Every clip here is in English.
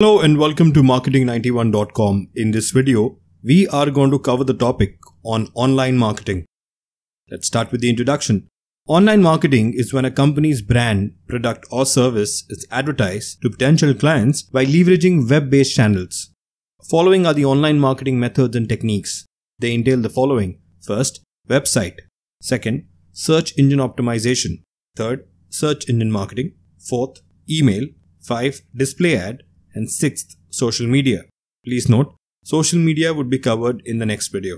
Hello and welcome to marketing91.com. In this video, we are going to cover the topic on online marketing. Let's start with the introduction. Online marketing is when a company's brand, product or service is advertised to potential clients by leveraging web-based channels. Following are the online marketing methods and techniques. They entail the following. First, website. Second, search engine optimization. Third, search engine marketing. Fourth, email. Five, display ad and sixth, social media. Please note, social media would be covered in the next video.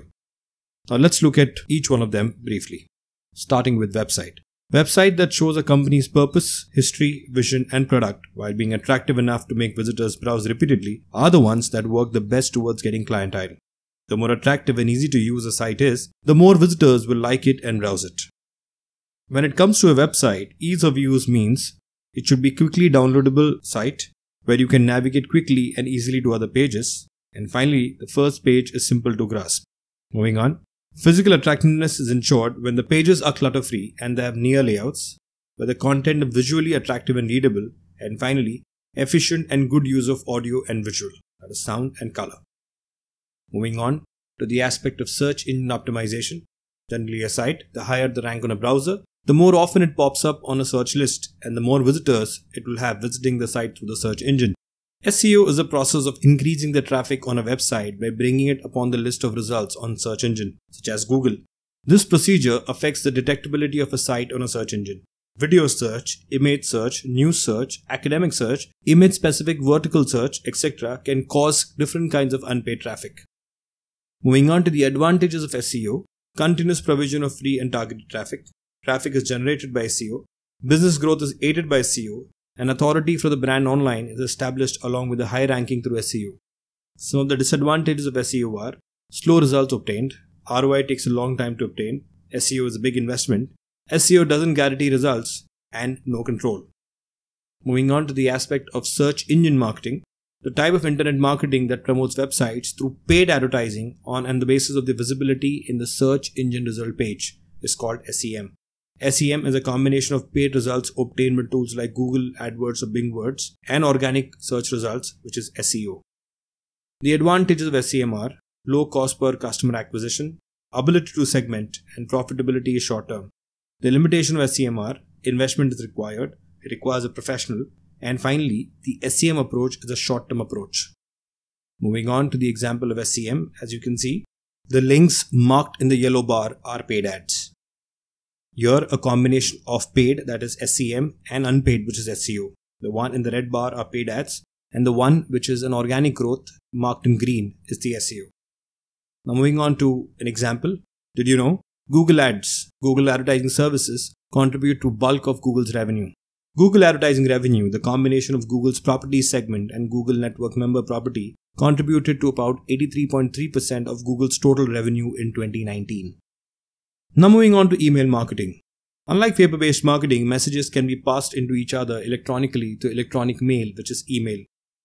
Now let's look at each one of them briefly, starting with website. Website that shows a company's purpose, history, vision, and product while being attractive enough to make visitors browse repeatedly are the ones that work the best towards getting clientele. The more attractive and easy to use a site is, the more visitors will like it and browse it. When it comes to a website, ease of use means it should be quickly downloadable site where you can navigate quickly and easily to other pages. And finally, the first page is simple to grasp. Moving on. Physical attractiveness is ensured when the pages are clutter free and they have near layouts, where the content is visually attractive and readable, and finally, efficient and good use of audio and visual, that is sound and color. Moving on to the aspect of search engine optimization. Generally, a site, the higher the rank on a browser, the more often it pops up on a search list and the more visitors it will have visiting the site through the search engine. SEO is a process of increasing the traffic on a website by bringing it upon the list of results on search engine such as Google. This procedure affects the detectability of a site on a search engine. Video search, image search, news search, academic search, image specific vertical search, etc. can cause different kinds of unpaid traffic. Moving on to the advantages of SEO, continuous provision of free and targeted traffic, traffic is generated by SEO, business growth is aided by SEO, and authority for the brand online is established along with a high ranking through SEO. Some of the disadvantages of SEO are slow results obtained, ROI takes a long time to obtain, SEO is a big investment, SEO doesn't guarantee results, and no control. Moving on to the aspect of search engine marketing, the type of internet marketing that promotes websites through paid advertising on and the basis of the visibility in the search engine result page is called SEM. SEM is a combination of paid results obtained with tools like Google AdWords or Bing Words and organic search results, which is SEO. The advantages of SEM are low cost per customer acquisition, ability to segment, and profitability is short term. The limitation of SEM are investment is required, it requires a professional, and finally, the SEM approach is a short term approach. Moving on to the example of SEM, as you can see, the links marked in the yellow bar are paid ads. Here, a combination of paid, that is SEM, and unpaid, which is SEO. The one in the red bar are paid ads, and the one which is an organic growth marked in green is the SEO. Now, moving on to an example. Did you know Google Ads, Google Advertising Services, contribute to bulk of Google's revenue? Google advertising revenue, the combination of Google's property segment and Google Network member property, contributed to about 83.3% of Google's total revenue in 2019. Now moving on to email marketing. Unlike paper-based marketing, messages can be passed into each other electronically through electronic mail, which is email.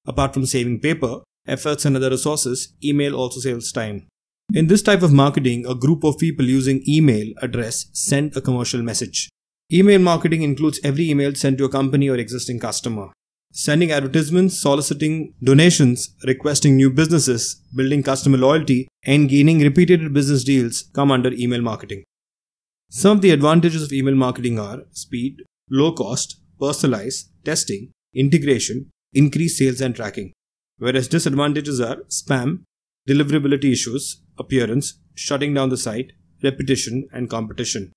Apart from saving paper, efforts and other resources, email also saves time. In this type of marketing, a group of people using email address send a commercial message. Email marketing includes every email sent to a company or existing customer. Sending advertisements, soliciting donations, requesting new businesses, building customer loyalty, and gaining repeated business deals come under email marketing. Some of the advantages of email marketing are speed, low cost, personalize, testing, integration, increased sales and tracking. Whereas disadvantages are spam, deliverability issues, appearance, shutting down the site, repetition, and competition.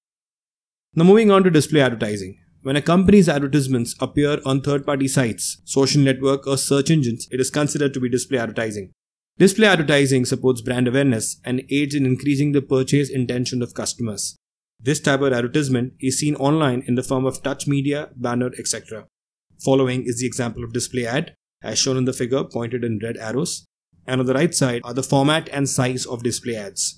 Now, moving on to display advertising. When a company's advertisements appear on third party sites, social network, or search engines, it is considered to be display advertising. Display advertising supports brand awareness and aids in increasing the purchase intention of customers. This type of advertisement is seen online in the form of touch media, banner, etc. Following is the example of display ad, as shown in the figure pointed in red arrows, and on the right side are the format and size of display ads.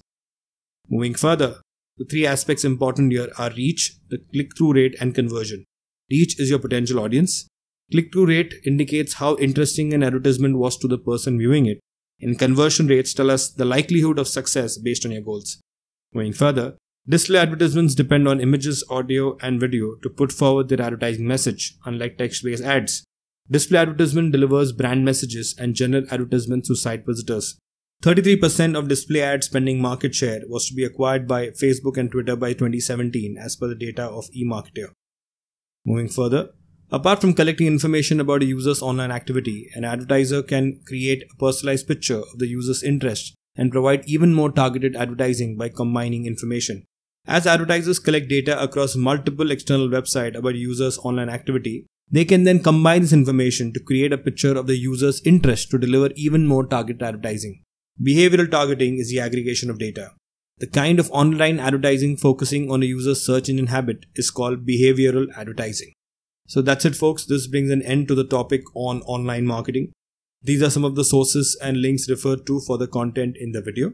Moving further, the three aspects important here are reach, the click through rate, and conversion. Reach is your potential audience. Click through rate indicates how interesting an advertisement was to the person viewing it, and conversion rates tell us the likelihood of success based on your goals. Going further, Display advertisements depend on images, audio, and video to put forward their advertising message, unlike text based ads. Display advertisement delivers brand messages and general advertisements to site visitors. 33% of display ad spending market share was to be acquired by Facebook and Twitter by 2017, as per the data of eMarketer. Moving further, apart from collecting information about a user's online activity, an advertiser can create a personalized picture of the user's interest and provide even more targeted advertising by combining information. As advertisers collect data across multiple external websites about users' online activity, they can then combine this information to create a picture of the user's interest to deliver even more targeted advertising. Behavioral targeting is the aggregation of data. The kind of online advertising focusing on a user's search engine habit is called behavioral advertising. So that's it, folks. This brings an end to the topic on online marketing. These are some of the sources and links referred to for the content in the video.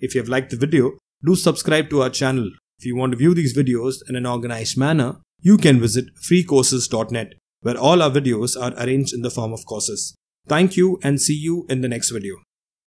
If you have liked the video, do subscribe to our channel. If you want to view these videos in an organized manner, you can visit freecourses.net where all our videos are arranged in the form of courses. Thank you and see you in the next video.